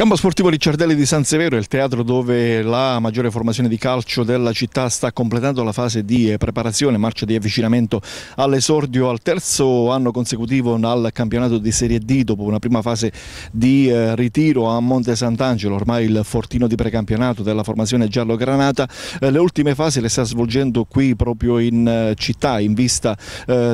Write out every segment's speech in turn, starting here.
Campo sportivo Ricciardelli di San Severo è il teatro dove la maggiore formazione di calcio della città sta completando la fase di preparazione, marcia di avvicinamento all'esordio al terzo anno consecutivo al campionato di Serie D dopo una prima fase di eh, ritiro a Monte Sant'Angelo, ormai il fortino di precampionato della formazione giallo-granata. Eh, le ultime fasi le sta svolgendo qui proprio in eh, città in vista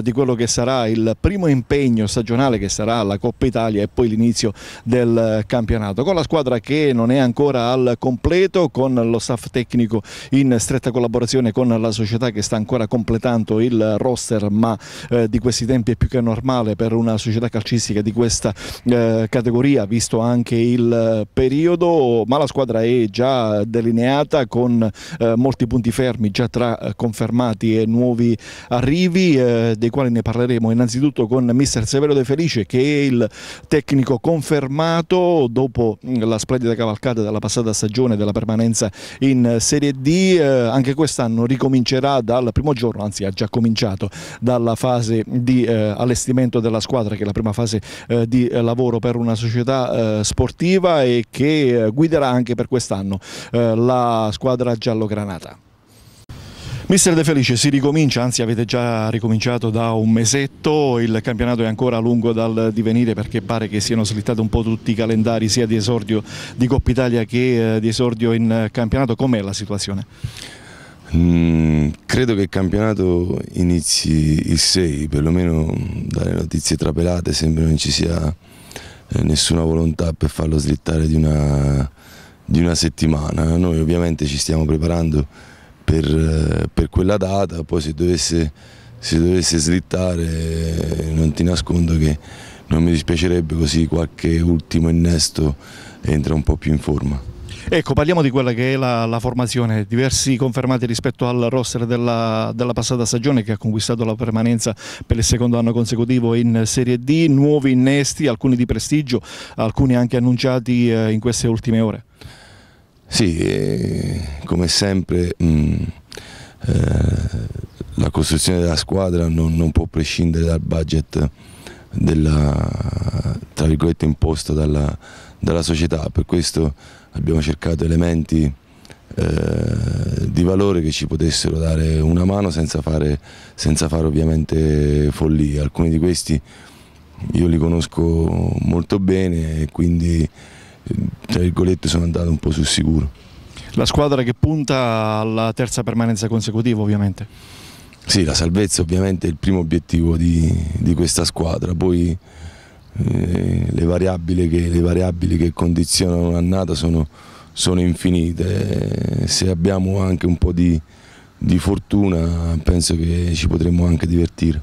di quello che sarà il primo impegno stagionale che sarà la Coppa Italia e poi l'inizio del campionato. Con la squadra che non è ancora al completo con lo staff tecnico in stretta collaborazione con la società che sta ancora completando il roster ma eh, di questi tempi è più che normale per una società calcistica di questa eh, categoria visto anche il periodo ma la squadra è già delineata con eh, molti punti fermi già tra eh, confermati e nuovi arrivi eh, dei quali ne parleremo innanzitutto con mister Severo De Felice che è il tecnico confermato dopo la splendida cavalcata della passata stagione della permanenza in Serie D, eh, anche quest'anno ricomincerà dal primo giorno, anzi ha già cominciato dalla fase di eh, allestimento della squadra che è la prima fase eh, di lavoro per una società sportiva e che guiderà anche per quest'anno la squadra giallo-granata. Mister De Felice, si ricomincia, anzi avete già ricominciato da un mesetto, il campionato è ancora lungo dal divenire perché pare che siano slittati un po' tutti i calendari sia di esordio di Coppa Italia che eh, di esordio in campionato, com'è la situazione? Mm, credo che il campionato inizi il 6, perlomeno dalle notizie trapelate sembra non ci sia eh, nessuna volontà per farlo slittare di una, di una settimana, noi ovviamente ci stiamo preparando per, eh, per quella data, poi se dovesse, se dovesse slittare eh, non ti nascondo che non mi dispiacerebbe così qualche ultimo innesto entra un po' più in forma. Ecco, parliamo di quella che è la, la formazione, diversi confermati rispetto al roster della, della, passata stagione che ha conquistato la permanenza per il secondo anno consecutivo in Serie D, nuovi innesti, alcuni di prestigio, alcuni anche annunciati eh, in queste ultime ore. Sì, come sempre mh, mm, eh, la costruzione della squadra non, non può prescindere dal budget della, tra virgolette, imposta dalla, dalla, società, per questo abbiamo cercato elementi eh, di valore che ci potessero dare una mano senza fare, senza fare ovviamente follie. Alcuni di questi io li conosco molto bene e quindi tra virgolette sono andato un po' sul sicuro. La squadra che punta alla terza permanenza consecutiva ovviamente. Sì, la salvezza ovviamente è il primo obiettivo di, di questa squadra, poi eh, le, variabili che, le, variabili che, condizionano l'annata sono, sono, infinite, se abbiamo anche un po' di, di fortuna penso che ci potremmo anche divertire.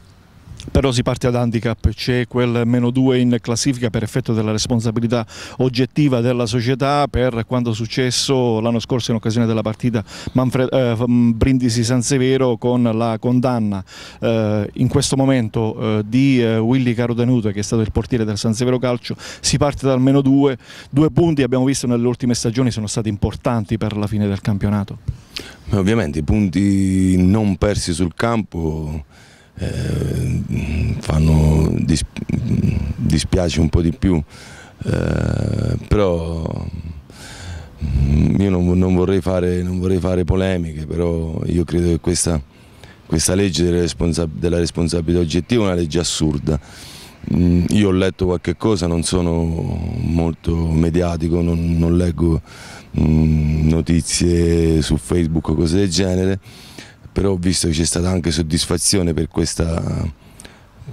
Però si parte ad handicap, c'è quel meno 2 in classifica per effetto della responsabilità oggettiva della società per quanto successo l'anno scorso in occasione della partita Manfred, eh, mm, Brindisi-San Severo con la condanna eh, in questo momento eh, di eh, Willy Carodenuto che è stato il portiere del San Severo Calcio, si parte dal meno 2, due punti abbiamo visto nelle ultime stagioni sono stati importanti per la fine del campionato. Ovviamente i punti non persi sul campo eh, fanno, dis, dispiace un po' di più, eh, però mm, io non, non, vorrei fare, non, vorrei fare, polemiche, però io credo che questa, questa legge della, responsab della responsabilità oggettiva è una legge assurda. Mm, io ho letto qualche cosa, non sono molto mediatico, non, non leggo mh, mm, notizie su Facebook o cose del genere, però ho visto che c'è stata anche soddisfazione per questa,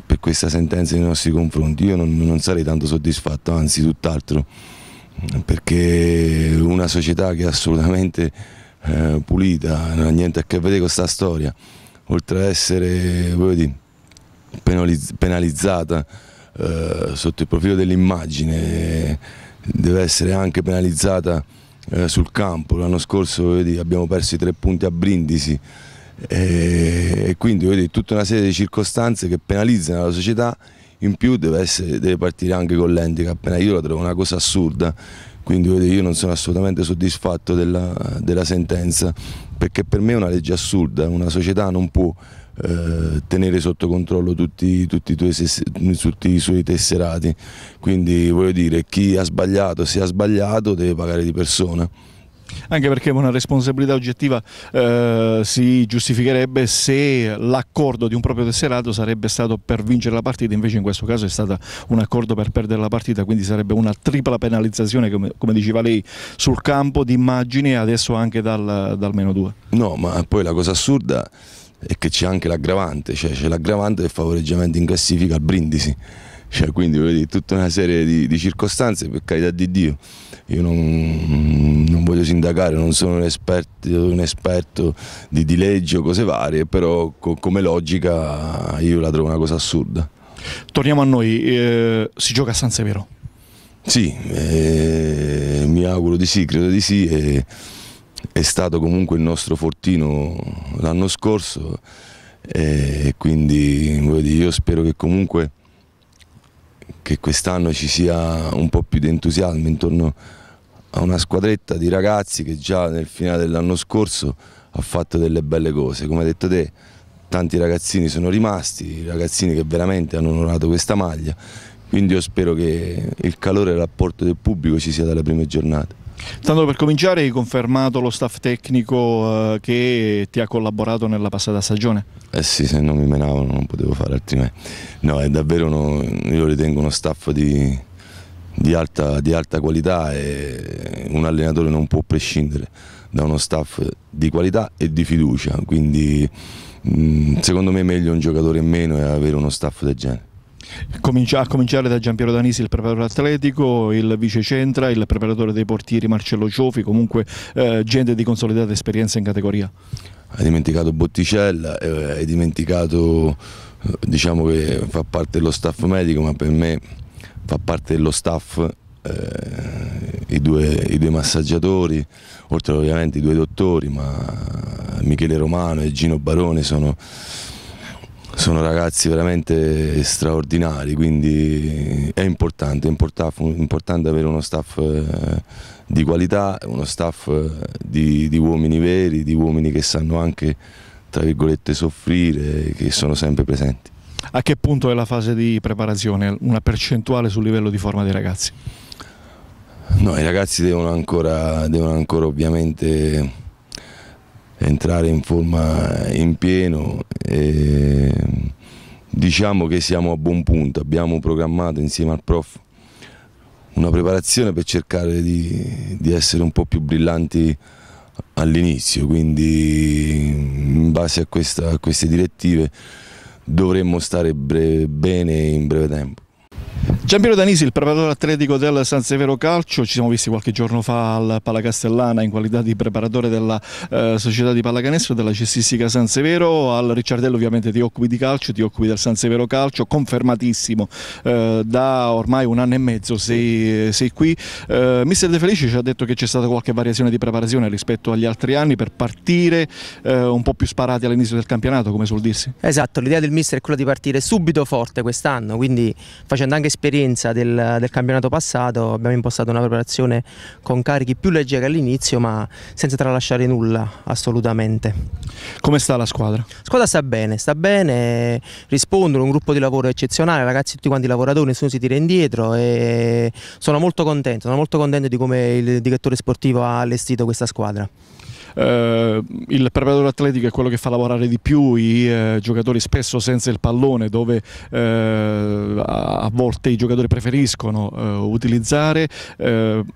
per questa sentenza nei nostri confronti. Io non, non sarei tanto soddisfatto, anzi tutt'altro, perché una società che è assolutamente eh, pulita, non ha niente a che vedere con questa storia, oltre ad essere dire, penalizzata eh, sotto il profilo dell'immagine, deve essere anche penalizzata eh, sul campo. L'anno scorso dire, abbiamo perso i tre punti a Brindisi, eh, e quindi vedete, tutta una serie di circostanze che penalizzano la società, in più deve, essere, deve partire anche con l'handicap. Eh, io la trovo una cosa assurda, quindi vedete, io non sono assolutamente soddisfatto della, della, sentenza, perché per me è una legge assurda, una società non può eh, tenere sotto controllo tutti, tutti, i tuoi, tutti, i suoi tesserati, quindi voglio dire chi ha sbagliato, se ha sbagliato deve pagare di persona. Anche perché una responsabilità oggettiva eh, si giustificherebbe se l'accordo di un proprio tesserato sarebbe stato per vincere la partita, invece in questo caso è stato un accordo per perdere la partita, quindi sarebbe una tripla penalizzazione, come, come diceva lei, sul campo di immagine e adesso anche dal, dal meno 2. No, ma poi la cosa assurda è che c'è anche l'aggravante, cioè c'è l'aggravante del favoreggiamento in classifica al Brindisi. Cioè, quindi vedi, tutta una serie di, di, circostanze, per carità di Dio, io non, non voglio sindacare, non sono un esperto, un esperto di, di legge o cose varie, però co, come logica io la trovo una cosa assurda. Torniamo a noi, eh, si gioca a San Severo? Sì, eh, mi auguro di sì, credo di sì. Eh, è stato comunque il nostro fortino l'anno scorso e quindi io spero che comunque che quest'anno ci sia un po' più di entusiasmo intorno a una squadretta di ragazzi che già nel finale dell'anno scorso ha fatto delle belle cose. Come hai detto te, tanti ragazzini sono rimasti, ragazzini che veramente hanno onorato questa maglia, quindi io spero che il calore e il rapporto del pubblico ci sia dalle prime giornate. Tanto per cominciare hai confermato lo staff tecnico eh, che ti ha collaborato nella passata stagione? Eh sì, se non mi menavano non potevo fare altrimenti. No, è davvero, uno, io ritengo uno staff di, di, alta, di alta qualità e un allenatore non può prescindere da uno staff di qualità e di fiducia, quindi mm, secondo me è meglio un giocatore in meno e avere uno staff del genere a cominciare da Giampiero Danisi, il preparatore atletico, il vice centra, il preparatore dei portieri Marcello Ciofi, comunque eh, gente di consolidata esperienza in categoria. Hai dimenticato Botticella, eh, hai dimenticato, eh, diciamo che fa parte dello staff medico, ma per me fa parte dello staff eh, i due, i, due, massaggiatori, oltre ovviamente i due dottori, ma Michele Romano e Gino Barone sono sono ragazzi veramente straordinari, quindi è importante, è importante avere uno staff eh, di qualità, uno staff eh, di, di uomini veri, di uomini che sanno anche tra virgolette soffrire, che sono sempre presenti. A che punto è la fase di preparazione? Una percentuale sul livello di forma dei ragazzi? No, i ragazzi devono ancora, devono ancora ovviamente entrare in forma in pieno. E diciamo che siamo a buon punto, abbiamo programmato insieme al prof una preparazione per cercare di, di essere un po' più brillanti all'inizio, quindi in base a, questa, a, queste direttive dovremmo stare bene in breve tempo. Giampiero Danisi, il preparatore atletico del San Severo Calcio, ci siamo visti qualche giorno fa al Palacastellana in qualità di preparatore della eh, società di pallacanestro della cestistica San Severo, al Ricciardello ovviamente ti occupi di calcio, ti occupi del San Severo Calcio, confermatissimo eh, da ormai un anno e mezzo sei, sei qui. Eh, Mister De Felici ci ha detto che c'è stata qualche variazione di preparazione rispetto agli altri anni per partire eh, un po' più sparati all'inizio del campionato, come suol dirsi. Esatto, l'idea del Mister è quella di partire subito forte quest'anno, quindi facendo anche esperienza esperienza del, del, campionato passato abbiamo impostato una preparazione con carichi più leggeri all'inizio ma senza tralasciare nulla assolutamente. Come sta la squadra? La squadra sta bene, sta bene, rispondono, un gruppo di lavoro eccezionale, ragazzi tutti quanti lavoratori, nessuno si tira indietro e sono molto contento, sono molto contento di come il direttore sportivo ha allestito questa squadra. Eh, il preparatore atletico è quello che fa lavorare di più i eh, giocatori spesso senza il pallone dove eh, a volte i giocatori preferiscono eh, utilizzare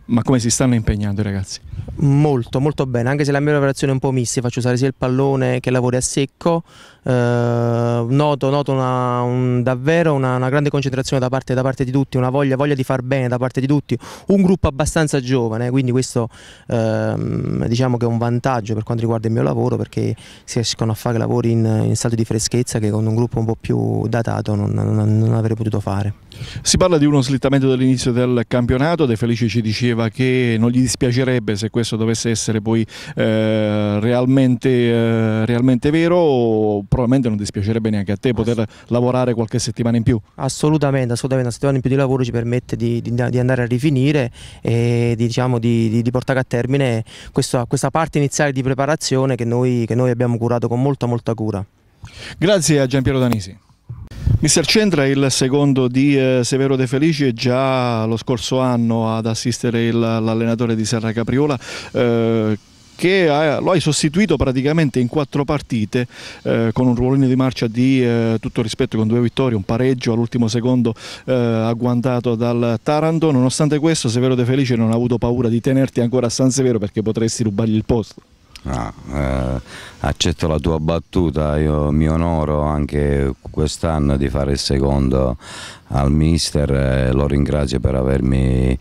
ma come si stanno impegnando i ragazzi? Molto molto bene anche se la mia preparazione è un po' mista faccio usare sia il pallone che lavori a secco noto, noto una, un, davvero una, una, grande concentrazione da parte, da parte di tutti una voglia, voglia, di far bene da parte di tutti un gruppo abbastanza giovane quindi questo ehm, diciamo che è un vantaggio vantaggio per quanto riguarda il mio lavoro perché si riescono a fare lavori in, in stato di freschezza che con un gruppo un po' più datato non, non, non avrei potuto fare. Si parla di uno slittamento dell'inizio del campionato, De Felice ci diceva che non gli dispiacerebbe se questo dovesse essere poi eh, realmente, eh, realmente, vero, probabilmente non dispiacerebbe neanche a te poter lavorare qualche settimana in più. Assolutamente, assolutamente, una settimana in più di lavoro ci permette di, di, di andare a rifinire e diciamo, di, di, portare a termine questa, questa, parte iniziale di preparazione che noi, che noi abbiamo curato con molta molta cura. Grazie a Giampiero Danisi. Mister Centra, il secondo di eh, Severo De Felice, già lo scorso anno ad assistere l'allenatore di Serra Capriola. Eh, che lo hai sostituito praticamente in quattro partite eh, con un ruolino di marcia di eh, tutto rispetto con due vittorie, un pareggio all'ultimo secondo eh, agguantato dal Taranto nonostante questo Severo De Felice non ha avuto paura di tenerti ancora a San Severo perché potresti rubargli il posto No, eh, accetto la tua battuta, io mi onoro anche quest'anno di fare il secondo al mister eh, lo ringrazio per avermi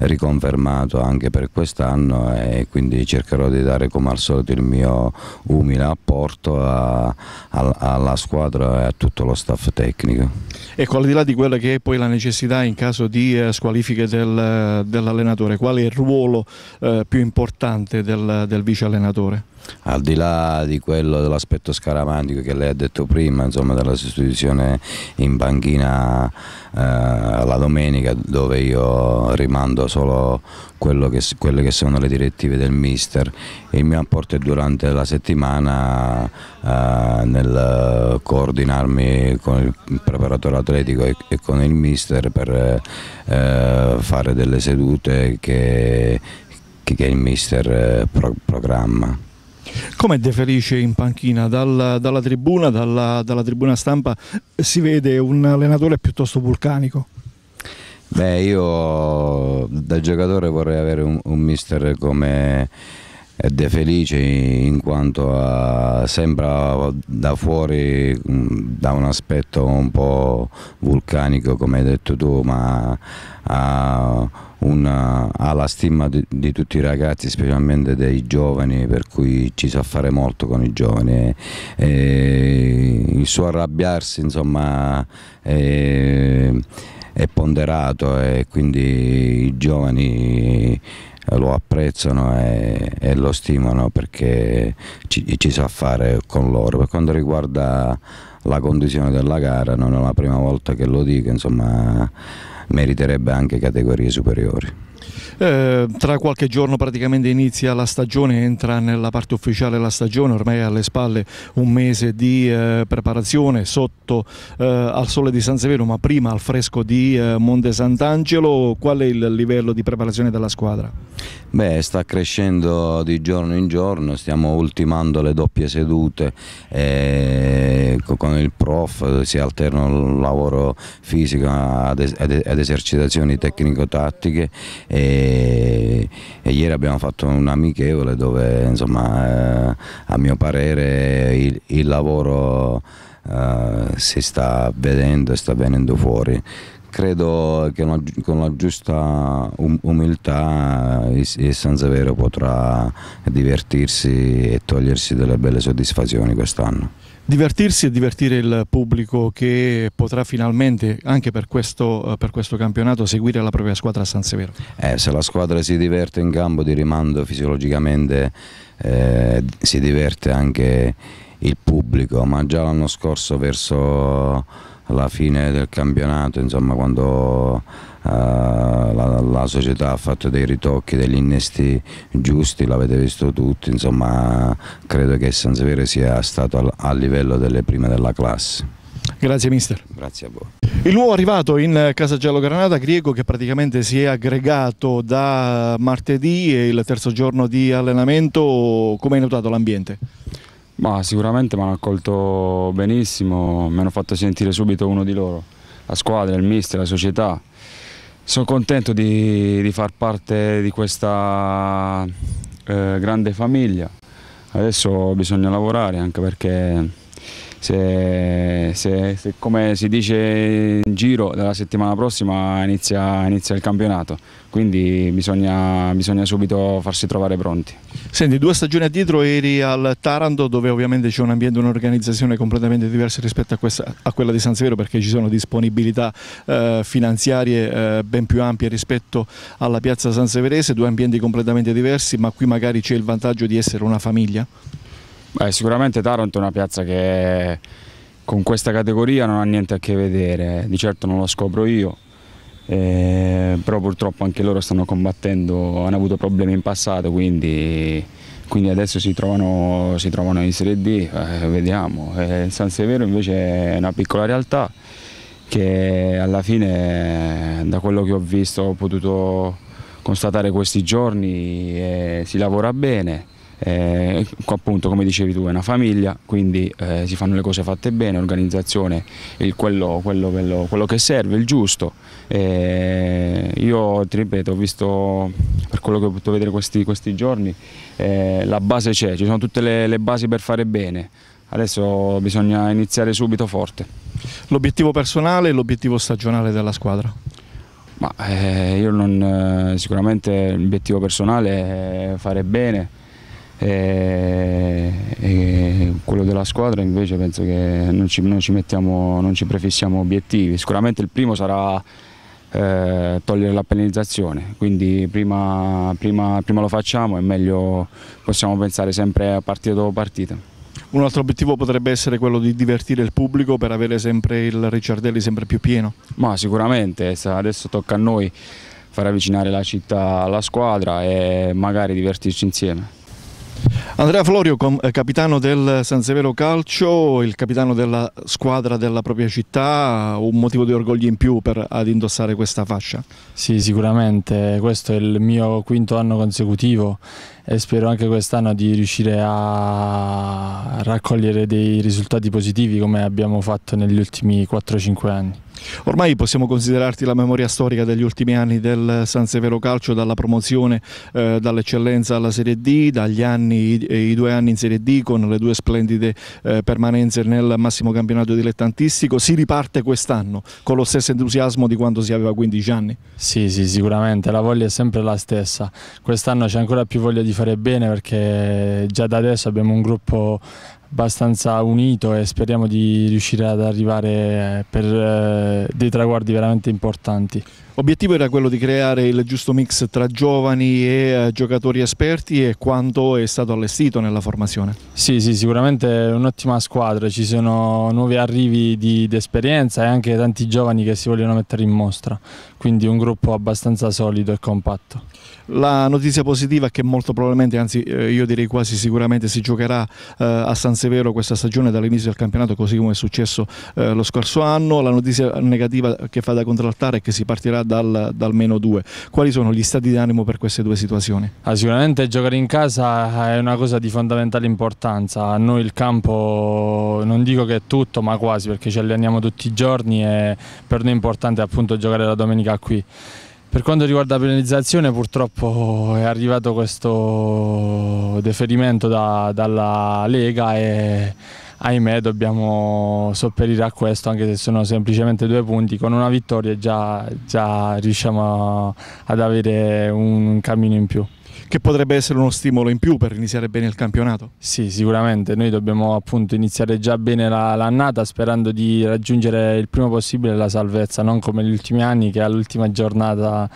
riconfermato anche per quest'anno e quindi cercherò di dare come al solito il mio umile apporto a, a, alla squadra e a tutto lo staff tecnico. Ecco, al di là di quella che è poi la necessità in caso di eh, squalifiche del, eh, dell'allenatore, qual è il ruolo eh, più importante del, del vice allenatore? al di là di quello dell'aspetto scaramantico che lei ha detto prima, insomma della sostituzione in banchina eh, la domenica dove io rimando solo che, quelle che sono le direttive del mister, il mio apporto è durante la settimana eh, nel coordinarmi con il preparatore atletico e, e con il mister per eh, fare delle sedute che, che il mister eh, programma. Come deferisce in panchina? Dalla, dalla tribuna, dalla, dalla tribuna stampa si vede un allenatore piuttosto vulcanico. Beh, io da giocatore vorrei avere un, un mister come ed è felice in quanto a, eh, sembra da fuori mm, da un aspetto un po' vulcanico come hai detto tu ma ha, una, ha la stima di, di, tutti i ragazzi specialmente dei giovani per cui ci sa fare molto con i giovani e il suo arrabbiarsi insomma è, è ponderato e quindi i giovani lo apprezzano e, e lo stimano perché ci, ci, sa fare con loro. Per quanto riguarda la condizione della gara, non è la prima volta che lo dico, insomma meriterebbe anche categorie superiori. Eh, tra qualche giorno praticamente inizia la stagione, entra nella parte ufficiale la stagione, ormai alle spalle un mese di eh, preparazione sotto eh, al sole di San Severo, ma prima al fresco di eh, Monte Sant'Angelo, qual è il livello di preparazione della squadra? Beh, sta crescendo di giorno in giorno, stiamo ultimando le doppie sedute eh, con il prof, si alternano il lavoro fisico ad, ed esercitazioni tecnico-tattiche e, e ieri abbiamo fatto un'amichevole dove insomma, eh, a mio parere il, il lavoro eh, si sta vedendo e sta venendo fuori credo che una, con la giusta um, umiltà eh, il, il San Severo potrà divertirsi e togliersi delle belle soddisfazioni quest'anno divertirsi e divertire il pubblico che potrà finalmente, anche per questo, eh, per questo campionato, seguire la propria squadra a San Severo. Eh, se la squadra si diverte in campo di rimando fisiologicamente eh, si diverte anche il pubblico, ma già l'anno scorso verso la fine del campionato, insomma, quando eh, la, la, società ha fatto dei ritocchi, degli innesti giusti, l'avete visto tutti, insomma, credo che San Severo sia stato al, a livello delle prime della classe. Grazie mister. Grazie a voi. Il nuovo arrivato in Casa Giallo Granata, Griego, che praticamente si è aggregato da martedì e il terzo giorno di allenamento, come hai notato l'ambiente? Ma sicuramente mi hanno accolto benissimo, mi hanno fatto sentire subito uno di loro, la squadra, il mister, la società. Sono contento di, di far parte di questa eh, grande famiglia. Adesso bisogna lavorare anche perché se, se, se, come si dice in giro, dalla settimana prossima inizia, inizia il campionato quindi bisogna, bisogna, subito farsi trovare pronti. Senti, due stagioni addietro eri al Taranto dove ovviamente c'è un ambiente, un'organizzazione completamente diversa rispetto a, questa, a, quella di San Severo perché ci sono disponibilità eh, finanziarie eh, ben più ampie rispetto alla piazza San Severese, due ambienti completamente diversi ma qui magari c'è il vantaggio di essere una famiglia? Beh, sicuramente Taranto è una piazza che con questa categoria non ha niente a che vedere, di certo non lo scopro io, eh, però purtroppo anche loro stanno combattendo, hanno avuto problemi in passato, quindi, quindi adesso si trovano, si trovano, in Serie D, eh, vediamo. Eh, San Severo invece è una piccola realtà che alla fine, da quello che ho visto, ho potuto constatare questi giorni, eh, si lavora bene eh, appunto come dicevi tu è una famiglia, quindi eh, si fanno le cose fatte bene, organizzazione, il, quello, quello, quello, quello, che serve, il giusto. Eh, io ti ripeto, ho visto per quello che ho potuto vedere questi, questi giorni, eh, la base c'è, ci sono tutte le, le basi per fare bene, adesso bisogna iniziare subito forte. L'obiettivo personale e l'obiettivo stagionale della squadra? Ma, eh, io non, eh, sicuramente l'obiettivo personale è fare bene, e, e quello della squadra invece penso che non ci, non ci, mettiamo, non ci prefissiamo obiettivi, sicuramente il primo sarà eh, togliere la penalizzazione, quindi prima, prima, prima lo facciamo e meglio possiamo pensare sempre a partita dopo partita. Un altro obiettivo potrebbe essere quello di divertire il pubblico per avere sempre il Ricciardelli sempre più pieno? Ma sicuramente, adesso tocca a noi far avvicinare la città alla squadra e magari divertirci insieme. Andrea Florio, eh, capitano del San Severo Calcio, il capitano della squadra della propria città, un motivo di orgoglio in più per ad indossare questa fascia? Sì, sicuramente, questo è il mio quinto anno consecutivo e spero anche quest'anno di riuscire a raccogliere dei risultati positivi come abbiamo fatto negli ultimi 4-5 anni. Ormai possiamo considerarti la memoria storica degli ultimi anni del San Severo Calcio, dalla promozione, eh, dall'eccellenza alla Serie D, dagli anni, i, i, due anni in Serie D con le due splendide eh, permanenze nel massimo campionato dilettantistico. Si riparte quest'anno con lo stesso entusiasmo di quando si aveva 15 anni? Sì, sì, sicuramente, la voglia è sempre la stessa. Quest'anno c'è ancora più voglia di fare bene perché già da adesso abbiamo un gruppo abbastanza unito e speriamo di riuscire ad arrivare eh, per eh, dei traguardi veramente importanti. Obiettivo era quello di creare il giusto mix tra giovani e eh, giocatori esperti e quanto è stato allestito nella formazione? Sì, sì sicuramente un'ottima squadra, ci sono nuovi arrivi di, di esperienza e anche tanti giovani che si vogliono mettere in mostra, quindi un gruppo abbastanza solido e compatto. La notizia positiva è che molto probabilmente, anzi eh, io direi quasi sicuramente, si giocherà eh, a San Severo questa stagione dall'inizio del campionato così come è successo eh, lo scorso anno. La notizia negativa che fa da contraltare è che si partirà dal, dal meno 2. Quali sono gli stati d'animo per queste due situazioni? Ah, sicuramente giocare in casa è una cosa di fondamentale importanza. A noi il campo non dico che è tutto, ma quasi perché ci alleniamo tutti i giorni e per noi è importante appunto giocare la domenica qui. Per quanto riguarda la penalizzazione purtroppo è arrivato questo deferimento da, dalla Lega e ahimè dobbiamo sopperire a questo anche se sono semplicemente due punti, con una vittoria già, già riusciamo a, ad avere un cammino in più che potrebbe essere uno stimolo in più per iniziare bene il campionato. Sì, sicuramente, noi dobbiamo appunto iniziare già bene l'annata la, sperando di raggiungere il prima possibile la salvezza, non come negli ultimi anni che all'ultima giornata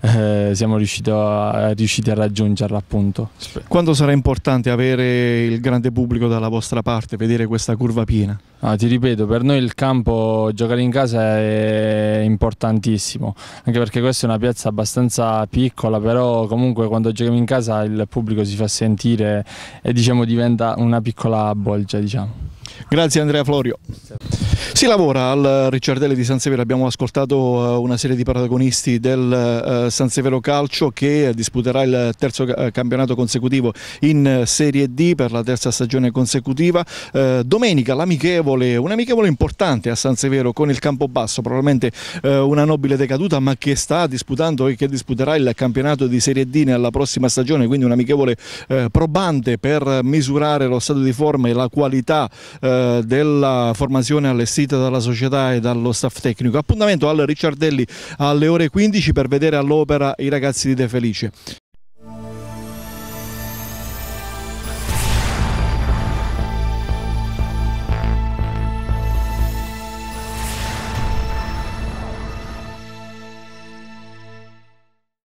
eh, siamo riusciti a, riusciti a raggiungerla appunto. Quanto sarà importante avere il grande pubblico dalla vostra parte, vedere questa curva piena? Ah, ti ripeto, per noi il campo, giocare in casa è importantissimo, anche perché questa è una piazza abbastanza piccola, però comunque quando giochiamo in casa il pubblico si fa sentire e diciamo diventa una piccola bolgia. Diciamo. Grazie Andrea Florio. Grazie. Si lavora al Ricciardelli di San Severo, abbiamo ascoltato eh, una serie di protagonisti del eh, San Severo Calcio che disputerà il terzo eh, campionato consecutivo in Serie D per la terza stagione consecutiva. Domenica l'amichevole, un'amichevole importante a San Severo con il campo basso, probabilmente una nobile decaduta ma che sta disputando e che disputerà il campionato di Serie D nella prossima stagione, quindi un'amichevole probante per misurare lo stato di forma e la qualità della formazione alle gestita dalla società e dallo staff tecnico. Appuntamento al Ricciardelli alle ore 15 per vedere all'opera i ragazzi di De Felice.